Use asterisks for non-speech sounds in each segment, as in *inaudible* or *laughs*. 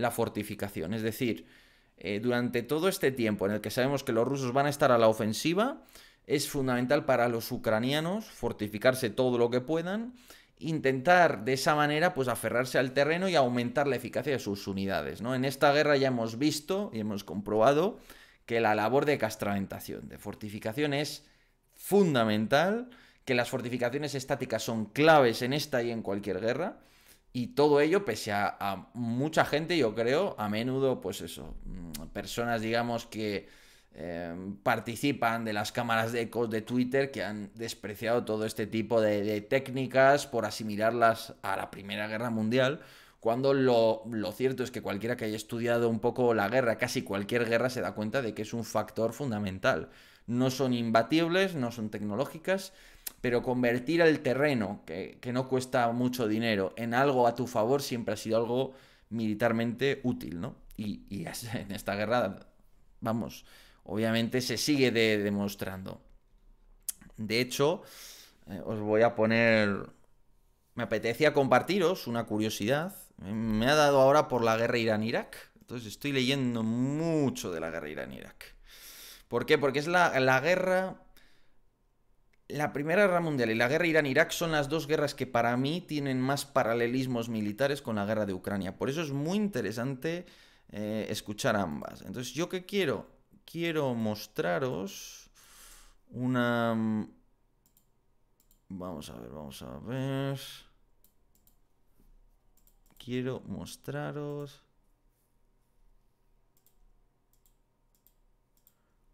la fortificación. Es decir, eh, durante todo este tiempo en el que sabemos que los rusos van a estar a la ofensiva, es fundamental para los ucranianos fortificarse todo lo que puedan, intentar de esa manera pues aferrarse al terreno y aumentar la eficacia de sus unidades. ¿no? En esta guerra ya hemos visto y hemos comprobado que la labor de castramentación, de fortificación es fundamental, que las fortificaciones estáticas son claves en esta y en cualquier guerra, y todo ello pese a, mucha gente, yo creo, a menudo, pues eso, mm, personas, digamos, que em, participan de las cámaras de ecos de Twitter que han despreciado todo este tipo de, técnicas por asimilarlas a la Primera Guerra Mundial, cuando lo, lo, cierto es que cualquiera que haya estudiado un poco la guerra, casi cualquier guerra, se da cuenta de que es un factor fundamental. No son imbatibles, no son tecnológicas, pero convertir el terreno, que, no cuesta mucho dinero, en algo a tu favor siempre ha sido algo militarmente útil, ¿no? Y, *laughs* en esta guerra, vamos, obviamente se sigue demostrando. De hecho, eh, os voy a poner... Me apetecía compartiros una curiosidad. Me ha dado ahora por la guerra Irán-Irak. Entonces estoy leyendo mucho de la guerra Irán-Irak. ¿Por qué? Porque es la, la guerra la Primera Guerra Mundial y la guerra Irán-Irak son las dos guerras que para mí tienen más paralelismos militares con la guerra de Ucrania. Por eso es muy interesante eh, escuchar ambas. Entonces, ¿yo qué quiero? Quiero mostraros una... Mm, vamos a ver, vamos a ver. Quiero mostraros...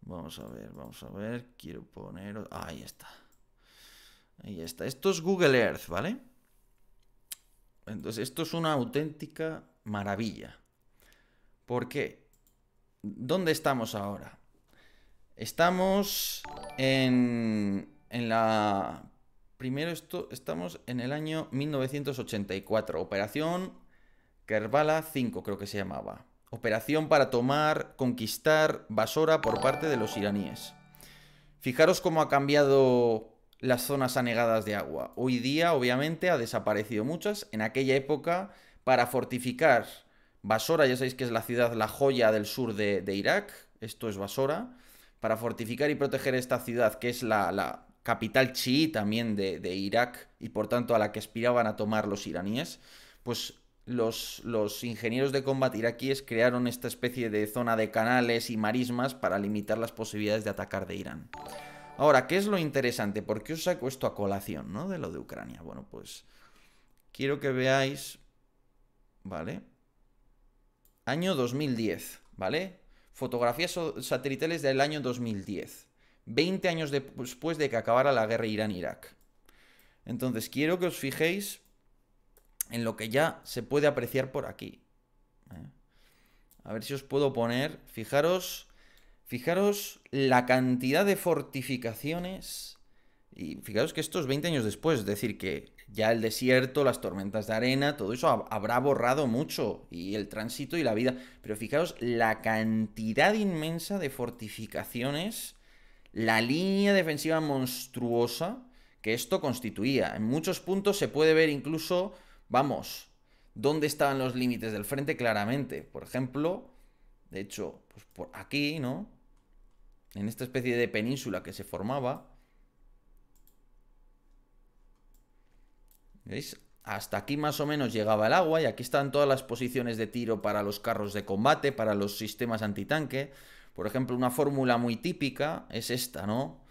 Vamos a ver, vamos a ver. Quiero poner... Ahí está. Ahí está. Esto es Google Earth, ¿vale? Entonces, esto es una auténtica maravilla. ¿Por qué? ¿Dónde estamos ahora? Estamos en, en la... Primero esto, estamos en el año 1984, Operación Kerbala 5 creo que se llamaba. Operación para tomar, conquistar Basora por parte de los iraníes. Fijaros cómo ha cambiado las zonas anegadas de agua. Hoy día, obviamente, ha desaparecido muchas. En aquella época, para fortificar Basora, ya sabéis que es la ciudad, la joya del sur de, Irak, esto es Basora, para fortificar y proteger esta ciudad, que es la, capital chií también de, Irak y por tanto a la que aspiraban a tomar los iraníes, pues los, los ingenieros de combate iraquíes crearon esta especie de zona de canales y marismas para limitar las posibilidades de atacar de Irán. Ahora, ¿qué es lo interesante? ¿Por qué os saco esto a colación, ¿no? De lo de Ucrania. Bueno, pues quiero que veáis, ¿vale? Año 2010, ¿vale? Fotografías satelitales del año 2010, 20 años después de que acabara la guerra Irán-Irak. Entonces, quiero que os fijéis en lo que ya se puede apreciar por aquí. ¿eh? A ver si os puedo poner, fijaros Fijaros la cantidad de fortificaciones. Y fijaros que estos 20 años después, es decir, que ya el desierto, las tormentas de arena, todo eso habrá borrado mucho, y el tránsito y la vida. Pero fijaros la cantidad inmensa de fortificaciones, la línea defensiva monstruosa que esto constituía. En muchos puntos se puede ver incluso, vamos, dónde estaban los límites del frente claramente. Por ejemplo, de hecho, pues por aquí, ¿no? en esta especie de península que se formaba. ¿Veis? Hasta aquí más o menos llegaba el agua y aquí están todas las posiciones de tiro para los carros de combate, para los sistemas antitanque. Por ejemplo, una fórmula muy típica es esta, ¿no?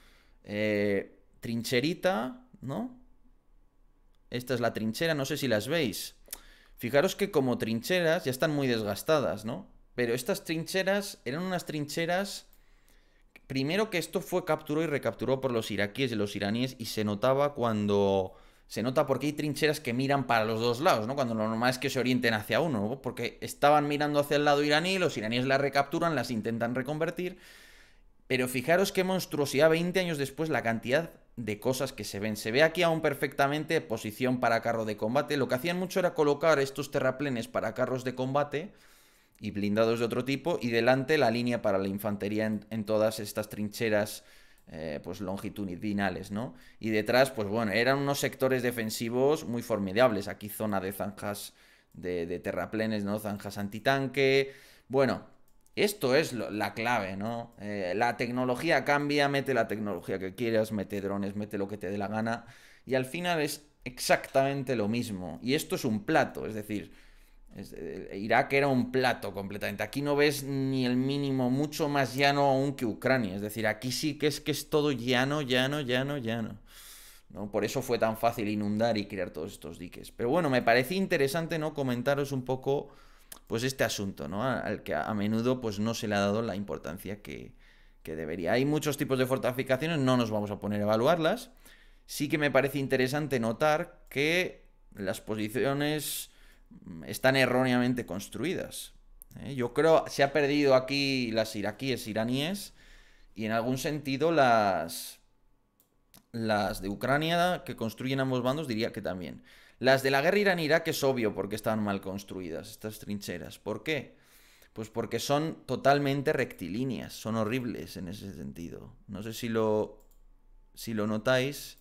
Eh, trincherita, ¿no? Esta es la trinchera, no sé si las veis. Fijaros que como trincheras ya están muy desgastadas, ¿no? Pero estas trincheras eran unas trincheras primero que esto fue capturado y recapturó por los iraquíes y los iraníes y se notaba cuando... Se nota porque hay trincheras que miran para los dos lados, ¿no? Cuando lo normal es que se orienten hacia uno, ¿no? porque estaban mirando hacia el lado iraní, los iraníes las recapturan, las intentan reconvertir. Pero fijaros qué monstruosidad 20 años después la cantidad de cosas que se ven. Se ve aquí aún perfectamente posición para carro de combate. Lo que hacían mucho era colocar estos terraplenes para carros de combate y blindados de otro tipo, y delante la línea para la infantería en, todas estas trincheras eh, pues longitudinales, ¿no? Y detrás, pues bueno, eran unos sectores defensivos muy formidables, aquí zona de zanjas de, terraplenes, ¿no? Zanjas antitanque, bueno, esto es la clave, ¿no? Eh, la tecnología cambia, mete la tecnología que quieras, mete drones, mete lo que te dé la gana, y al final es exactamente lo mismo, y esto es un plato, es decir, eh, Irak era un plato completamente. Aquí no ves ni el mínimo, mucho más llano aún que Ucrania. Es decir, aquí sí que es que es todo llano, llano, llano, llano. ¿no? Por eso fue tan fácil inundar y crear todos estos diques. Pero bueno, me parece interesante ¿no? comentaros un poco pues este asunto, ¿no? Al que a menudo pues no se le ha dado la importancia que, que debería. Hay muchos tipos de fortificaciones, no nos vamos a poner a evaluarlas. Sí que me parece interesante notar que las posiciones están erróneamente construidas. ¿eh? Yo creo, se ha perdido aquí las iraquíes iraníes y en algún sentido las, las de Ucrania que construyen ambos bandos diría que también. Las de la guerra Irán-Irak e es obvio porque están mal construidas, estas trincheras. ¿Por qué? Pues porque son totalmente rectilíneas, son horribles en ese sentido. No sé si lo, si lo notáis.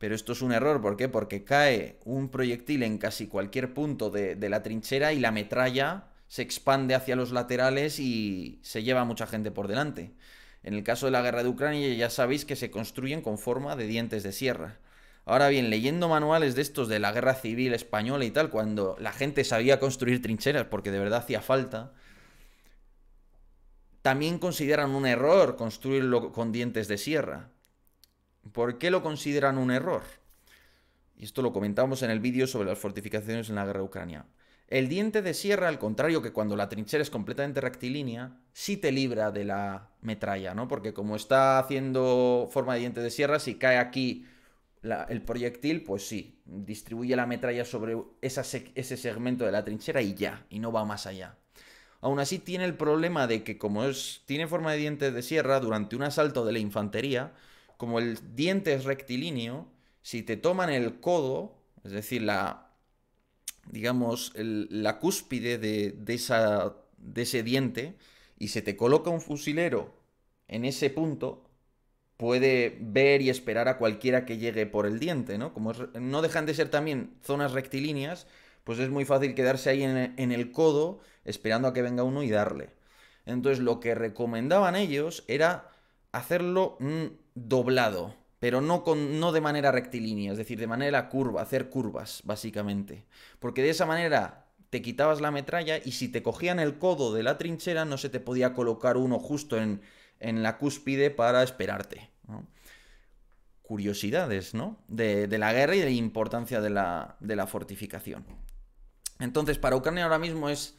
Pero esto es un error, ¿por qué? Porque cae un proyectil en casi cualquier punto de, la trinchera y la metralla se expande hacia los laterales y se lleva mucha gente por delante. En el caso de la guerra de Ucrania ya sabéis que se construyen con forma de dientes de sierra. Ahora bien, leyendo manuales de estos de la guerra civil española y tal, cuando la gente sabía construir trincheras porque de verdad hacía falta, también consideran un error construirlo con dientes de sierra. ¿Por qué lo consideran un error? Y esto lo comentamos en el vídeo sobre las fortificaciones en la guerra de Ucrania. El diente de sierra, al contrario que cuando la trinchera es completamente rectilínea, sí te libra de la metralla, ¿no? Porque como está haciendo forma de diente de sierra, si cae aquí el proyectil, pues sí, distribuye la metralla sobre ese segmento de la trinchera y ya, y no va más allá. Aún así tiene el problema de que como es, tiene forma de diente de sierra, durante un asalto de la infantería, como el diente es rectilíneo, si te toman el codo, es decir, la, digamos, la cúspide de, esa, de ese diente, y se te coloca un fusilero en ese punto, puede ver y esperar a cualquiera que llegue por el diente, ¿no? Como no dejan de ser también zonas rectilíneas, pues es muy fácil quedarse ahí en, en el codo esperando a que venga uno y darle. Entonces lo que recomendaban ellos era hacerlo mm, doblado, pero no, con, no de manera rectilínea, es decir, de manera curva, hacer curvas, básicamente. Porque de esa manera te quitabas la metralla y si te cogían el codo de la trinchera no se te podía colocar uno justo en, en la cúspide para esperarte. Curiosidades, ¿no? De, de, la guerra y de la importancia de la, de la fortificación. Entonces, para Ucrania ahora mismo es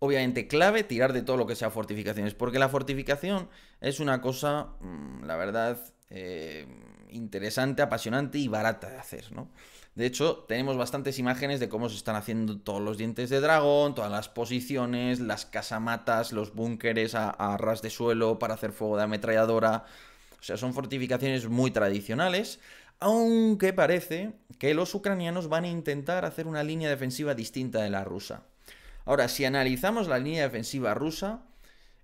obviamente clave tirar de todo lo que sea fortificaciones, porque la fortificación es una cosa, mm, la verdad, eh, interesante, apasionante y barata de hacer, ¿no? De hecho, tenemos bastantes imágenes de cómo se están haciendo todos los dientes de dragón, todas las posiciones, las casamatas, los búnkeres a, a ras de suelo para hacer fuego de ametralladora. O sea, son fortificaciones muy tradicionales, aunque parece que los ucranianos van a intentar hacer una línea defensiva distinta de la rusa. Ahora, si analizamos la línea defensiva rusa,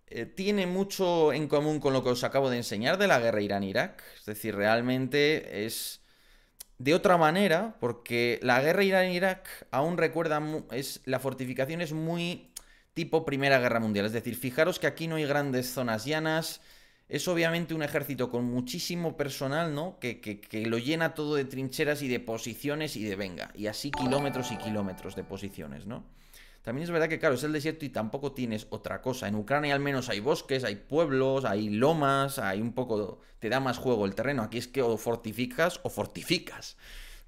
eh, tiene mucho en común con lo que os acabo de enseñar de la guerra Irán-Irak. Es decir, realmente es de otra manera, porque la guerra Irán-Irak aún recuerda, es, la fortificación es muy tipo Primera Guerra Mundial. Es decir, fijaros que aquí no hay grandes zonas llanas. Es obviamente un ejército con muchísimo personal, ¿no? que lo llena todo de trincheras y de posiciones y de venga. Y así kilómetros y kilómetros de posiciones, ¿no? También es verdad que, claro, es el desierto y tampoco tienes otra cosa. En Ucrania al menos hay bosques, hay pueblos, hay lomas, hay un poco... Te da más juego el terreno. Aquí es que o fortificas o fortificas.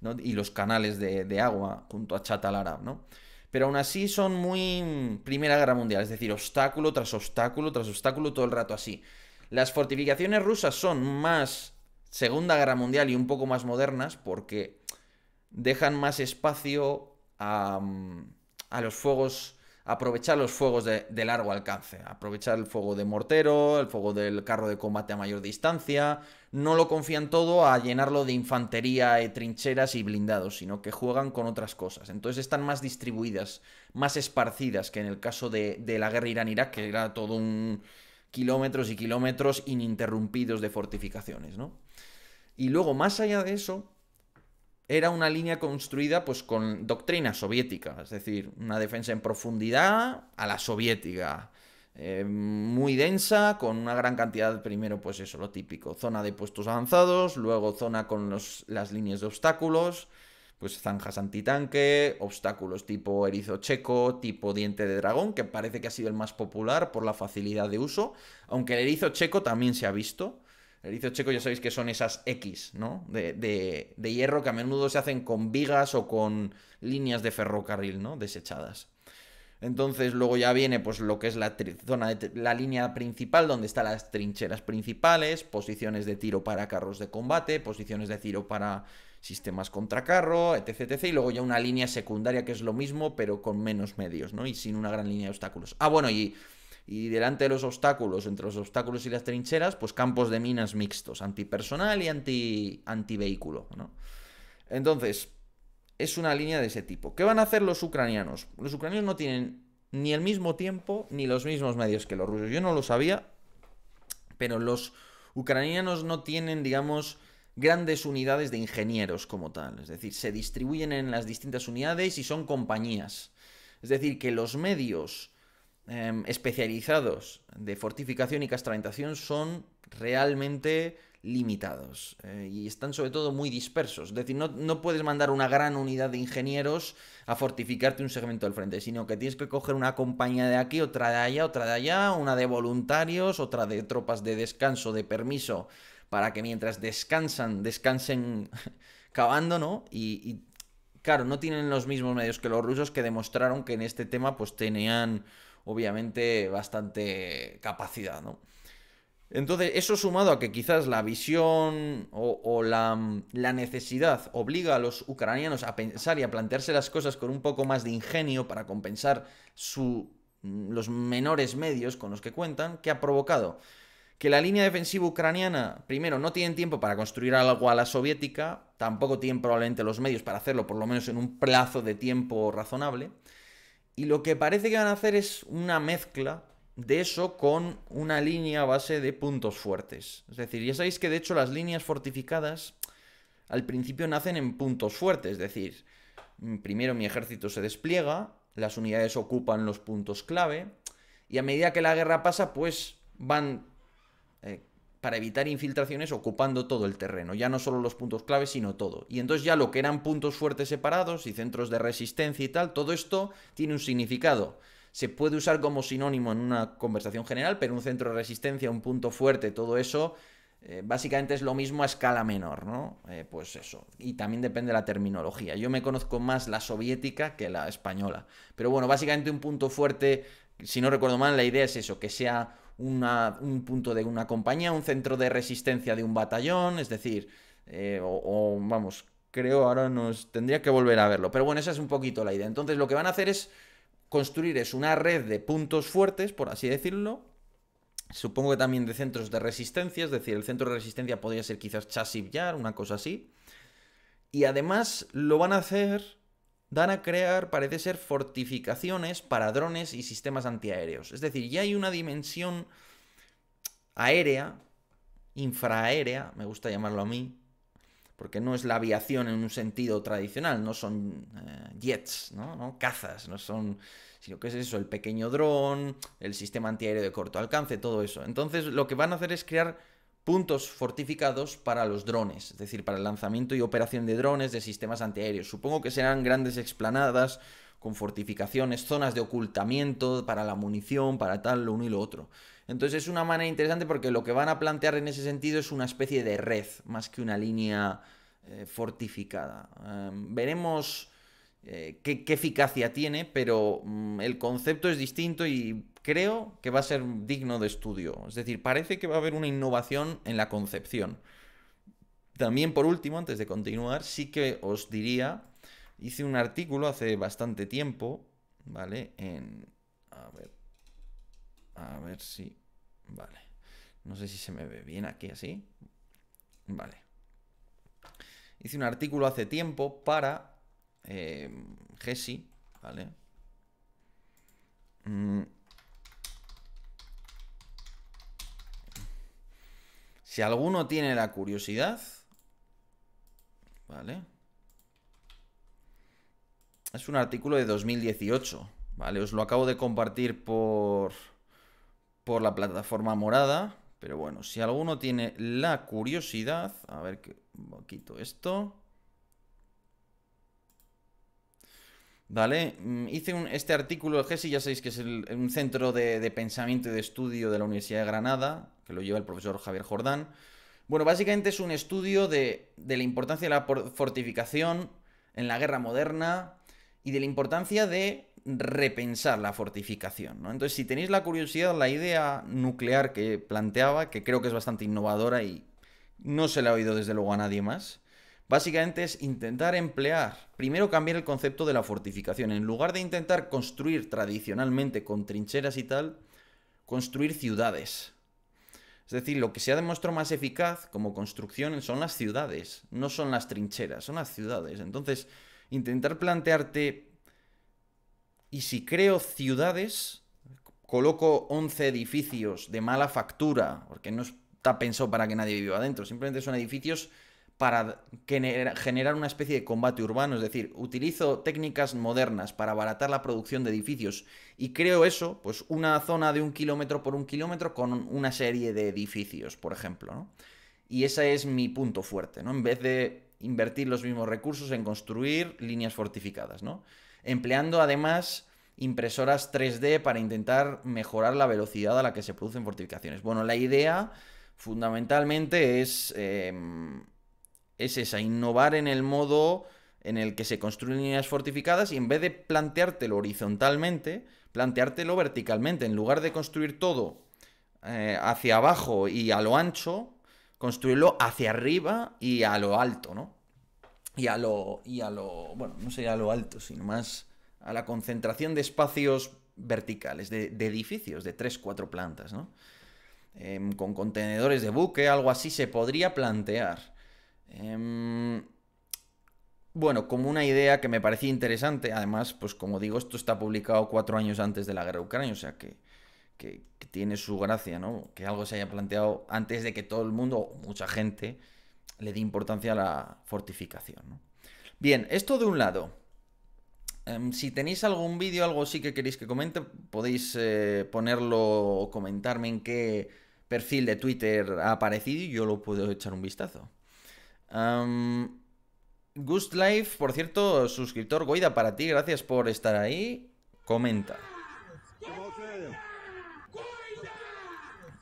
¿no? Y los canales de, agua junto a Arab, ¿no? Pero aún así son muy Primera Guerra Mundial, es decir, obstáculo tras obstáculo tras obstáculo todo el rato así. Las fortificaciones rusas son más Segunda Guerra Mundial y un poco más modernas porque dejan más espacio a... Mm, a los fuegos, aprovechar los fuegos de, largo alcance, aprovechar el fuego de mortero, el fuego del carro de combate a mayor distancia, no lo confían todo a llenarlo de infantería, trincheras y blindados, sino que juegan con otras cosas. Entonces están más distribuidas, más esparcidas que en el caso de, la guerra Irán-Irak, que era todo un kilómetros y kilómetros ininterrumpidos de fortificaciones, ¿no? Y luego, más allá de eso, era una línea construida pues con doctrina soviética, es decir, una defensa en profundidad a la soviética, eh, muy densa, con una gran cantidad, primero pues eso, lo típico, zona de puestos avanzados, luego zona con las líneas de obstáculos, pues zanjas antitanque, obstáculos tipo erizo checo, tipo diente de dragón, que parece que ha sido el más popular por la facilidad de uso, aunque el erizo checo también se ha visto, el Erizo checo ya sabéis que son esas X, ¿no? De, hierro que a menudo se hacen con vigas o con líneas de ferrocarril, ¿no? Desechadas. Entonces luego ya viene pues lo que es la zona de la línea principal donde están las trincheras principales, posiciones de tiro para carros de combate, posiciones de tiro para sistemas contra carro, etc, y luego ya una línea secundaria que es lo mismo pero con menos medios, ¿no? Y sin una gran línea de obstáculos. Ah, bueno, y y delante de los obstáculos, entre los obstáculos y las trincheras, pues campos de minas mixtos, antipersonal y anti, antivehículo, ¿no? Entonces, es una línea de ese tipo. ¿Qué van a hacer los ucranianos? Los ucranianos no tienen ni el mismo tiempo ni los mismos medios que los rusos. Yo no lo sabía, pero los ucranianos no tienen, digamos, grandes unidades de ingenieros como tal. Es decir, se distribuyen en las distintas unidades y son compañías. Es decir, que los medios Em, especializados de fortificación y castramentación son realmente limitados eh, y están sobre todo muy dispersos. Es decir, no, puedes mandar una gran unidad de ingenieros a fortificarte un segmento del frente, sino que tienes que coger una compañía de aquí, otra de allá, otra de allá, una de voluntarios, otra de tropas de descanso, de permiso, para que mientras descansan, descansen *laughs* cavando, ¿no? Y, y claro, no tienen los mismos medios que los rusos que demostraron que en este tema pues tenían obviamente bastante capacidad, ¿no? Entonces, eso sumado a que quizás la visión o, mm, la, necesidad obliga a los ucranianos a pensar y a plantearse las cosas con un poco más de ingenio para compensar mm, los menores medios con los que cuentan, que ha provocado que la línea defensiva ucraniana, primero, no tienen tiempo para construir algo a la soviética, tampoco tienen probablemente los medios para hacerlo, por lo menos en un plazo de tiempo razonable, y lo que parece que van a hacer es una mezcla de eso con una línea base de puntos fuertes. Es decir, ya sabéis que de hecho las líneas fortificadas al principio nacen en puntos fuertes. Es decir, mm, primero mi ejército se despliega, las unidades ocupan los puntos clave, y a medida que la guerra pasa, pues van eh, para evitar infiltraciones ocupando todo el terreno, ya no solo los puntos claves, sino todo. Y entonces ya lo que eran puntos fuertes separados y centros de resistencia y tal, todo esto tiene un significado. Se puede usar como sinónimo en una conversación general, pero un centro de resistencia, un punto fuerte, todo eso, eh, básicamente es lo mismo a escala menor, ¿no? Eh, pues eso. Y también depende de la terminología. Yo me conozco más la soviética que la española. Pero bueno, básicamente un punto fuerte, si no recuerdo mal, la idea es eso, que sea un punto de una compañía, un centro de resistencia de un batallón, es decir, eh, o, vamos, creo ahora nos tendría que volver a verlo, pero bueno, esa es un poquito la idea. Entonces lo que van a hacer es construir es una red de puntos fuertes, por así decirlo, supongo que también de centros de resistencia, es decir, el centro de resistencia podría ser quizás Chasiv Yar, una cosa así. Y además lo van a hacer dan a crear, parece ser, fortificaciones para drones y sistemas antiaéreos. Es decir, ya hay una dimensión aérea, infraaérea, me gusta llamarlo a mí, porque no es la aviación en un sentido tradicional, no son eh, jets, ¿no? ¿no? Cazas, no son, sino que es eso, el pequeño dron, el sistema antiaéreo de corto alcance, todo eso. Entonces, lo que van a hacer es crear puntos fortificados para los drones, es decir, para el lanzamiento y operación de drones de sistemas antiaéreos. Supongo que serán grandes explanadas con fortificaciones, zonas de ocultamiento para la munición, para tal, lo uno y lo otro. Entonces es una manera interesante porque lo que van a plantear en ese sentido es una especie de red, más que una línea eh, fortificada. Em, veremos eh, qué, eficacia tiene, pero mm, el concepto es distinto y creo que va a ser digno de estudio. Es decir, parece que va a haber una innovación en la concepción. También, por último, antes de continuar, sí que os diría, hice un artículo hace bastante tiempo, ¿vale? En... A ver. A ver si... Vale. No sé si se me ve bien aquí así. Vale. Hice un artículo hace tiempo para eh, ¿vale? Mm, Si alguno tiene la curiosidad, ¿vale? Es un artículo de 2018, ¿vale? Os lo acabo de compartir por, por la plataforma morada, pero bueno, si alguno tiene la curiosidad, a ver que quito esto. ¿Vale? Mm, hice este artículo, el GESI, ya sabéis que es un centro de, pensamiento y de estudio de la Universidad de Granada, que lo lleva el profesor Javier Jordán. Bueno, básicamente es un estudio de, de la importancia de la fortificación en la guerra moderna y de la importancia de repensar la fortificación. ¿no? Entonces, si tenéis la curiosidad, la idea nuclear que planteaba, que creo que es bastante innovadora y no se la ha oído desde luego a nadie más, Básicamente es intentar emplear, primero cambiar el concepto de la fortificación. En lugar de intentar construir tradicionalmente con trincheras y tal, construir ciudades. Es decir, lo que se ha demostrado más eficaz como construcción son las ciudades, no son las trincheras, son las ciudades. Entonces, intentar plantearte, ¿y si creo ciudades? Coloco 11 edificios de mala factura, porque no está pensado para que nadie viva adentro, simplemente son edificios para generar una especie de combate urbano, es decir, utilizo técnicas modernas para abaratar la producción de edificios y creo eso, pues una zona de un kilómetro por un kilómetro con una serie de edificios, por ejemplo, Y ese es mi punto fuerte, ¿no? En vez de invertir los mismos recursos en construir líneas fortificadas, ¿no? Empleando además impresoras 3D para intentar mejorar la velocidad a la que se producen fortificaciones. Bueno, la idea fundamentalmente es... Em, es esa, innovar en el modo en el que se construyen líneas fortificadas y en vez de planteártelo horizontalmente, planteártelo verticalmente. En lugar de construir todo eh, hacia abajo y a lo ancho, construirlo hacia arriba y a lo alto, ¿no? Y a lo, y a lo, bueno, no sería a lo alto, sino más a la concentración de espacios verticales, de, edificios de tres cuatro plantas, ¿no? Em, con contenedores de buque, algo así se podría plantear. Em, bueno, como una idea que me parecía interesante, además, pues como digo, esto está publicado cuatro años antes de la guerra de Ucrania, o sea que, tiene su gracia, ¿no? Que algo se haya planteado antes de que todo el mundo, mucha gente, le dé importancia a la fortificación, ¿no? Bien, esto de un lado. Em, si tenéis algún vídeo, algo sí que queréis que comente, podéis eh, ponerlo o comentarme en qué perfil de Twitter ha aparecido y yo lo puedo echar un vistazo. Um, Gust Life, por cierto, suscriptor Goida para ti, gracias por estar ahí. Comenta.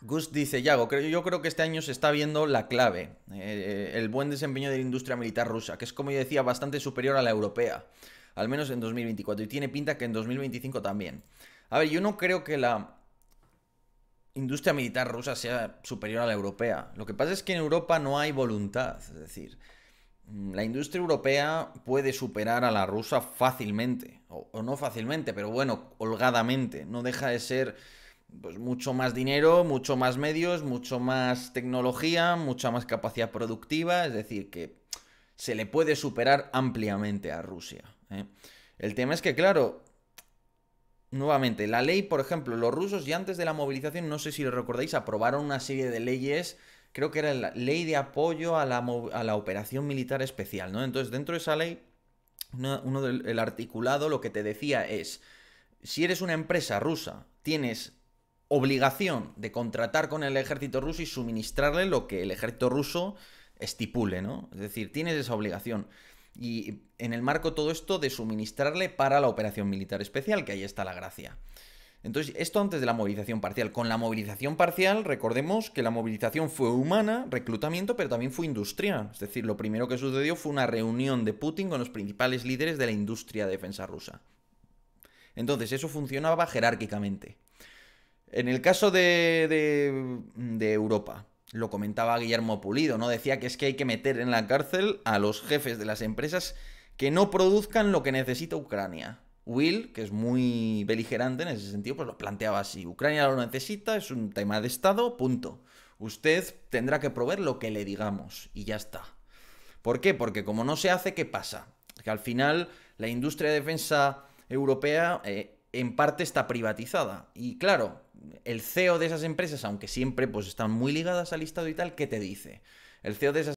Gust dice, Yago, yo creo que este año se está viendo la clave, eh, el buen desempeño de la industria militar rusa, que es como yo decía, bastante superior a la europea, al menos en 2024, y tiene pinta que en 2025 también. A ver, yo no creo que la industria militar rusa sea superior a la europea. Lo que pasa es que en Europa no hay voluntad, es decir, mm, la industria europea puede superar a la rusa fácilmente, o, no fácilmente, pero bueno, holgadamente, no deja de ser pues mucho más dinero, mucho más medios, mucho más tecnología, mucha más capacidad productiva, es decir, que se le puede superar ampliamente a Rusia. ¿eh? El tema es que, claro, nuevamente, la ley, por ejemplo, los rusos ya antes de la movilización, no sé si lo recordáis, aprobaron una serie de leyes, creo que era la ley de apoyo a la, a la operación militar especial, ¿no? Entonces, dentro de esa ley, uno del el articulado lo que te decía es, si eres una empresa rusa, tienes obligación de contratar con el ejército ruso y suministrarle lo que el ejército ruso estipule, ¿no? Es decir, tienes esa obligación. Y en el marco todo esto de suministrarle para la operación militar especial, que ahí está la gracia. Entonces, esto antes de la movilización parcial. Con la movilización parcial, recordemos que la movilización fue humana, reclutamiento, pero también fue industria. Es decir, lo primero que sucedió fue una reunión de Putin con los principales líderes de la industria de defensa rusa. Entonces, eso funcionaba jerárquicamente. En el caso de, de Europa, lo comentaba Guillermo Pulido, ¿no? Decía que es que hay que meter en la cárcel a los jefes de las empresas que no produzcan lo que necesita Ucrania. Will, que es muy beligerante en ese sentido, pues lo planteaba así. Ucrania lo necesita, es un tema de Estado, punto. Usted tendrá que proveer lo que le digamos y ya está. ¿Por qué? Porque como no se hace, ¿qué pasa? Que al final la industria de defensa europea eh, en parte está privatizada. Y claro, el CEO de esas empresas, aunque siempre pues, están muy ligadas al Estado y tal, ¿qué te dice? El CEO de esas